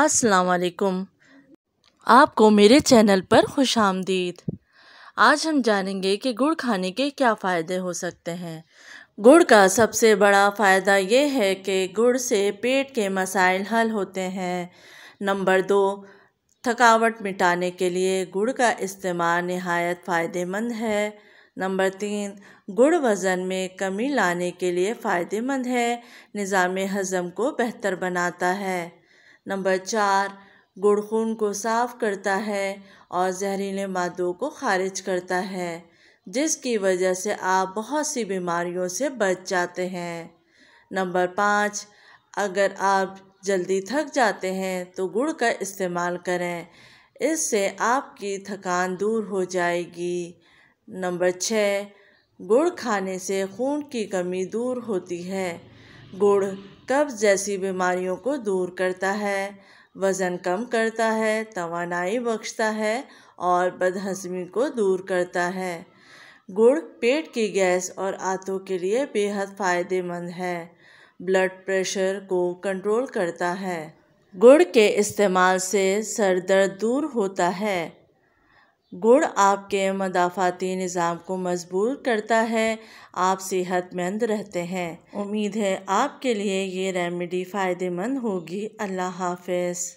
अस्सलाम वालेकुम आपको मेरे चैनल पर खुश आमदीद आज हम जानेंगे कि गुड़ खाने के क्या फ़ायदे हो सकते हैं गुड़ का सबसे बड़ा फ़ायदा ये है कि गुड़ से पेट के मसाइल हल होते हैं नंबर दो थकावट मिटाने के लिए गुड़ का इस्तेमाल नहायत फ़ायदेमंद है नंबर तीन गुड़ वज़न में कमी लाने के लिए फ़ायदेमंद है निज़ाम हज़म को बेहतर बनाता है नंबर चार गुड़ खून को साफ करता है और जहरीले मादों को खारिज करता है जिसकी वजह से आप बहुत सी बीमारियों से बच जाते हैं नंबर पाँच अगर आप जल्दी थक जाते हैं तो गुड़ का इस्तेमाल करें इससे आपकी थकान दूर हो जाएगी नंबर छः गुड़ खाने से खून की कमी दूर होती है गुड़ कब्ज़ जैसी बीमारियों को दूर करता है वज़न कम करता है तोानाई बख्शता है और बदहजमी को दूर करता है गुड़ पेट की गैस और आंतों के लिए बेहद फ़ायदेमंद है ब्लड प्रेशर को कंट्रोल करता है गुड़ के इस्तेमाल से सर दर्द दूर होता है गुड़ आपके मदाफ़ाती निज़ाम को मजबूत करता है आप सेहतमंद रहते हैं उम्मीद है आपके लिए ये रेमेडी फ़ायदेमंद होगी अल्लाह हाफिज़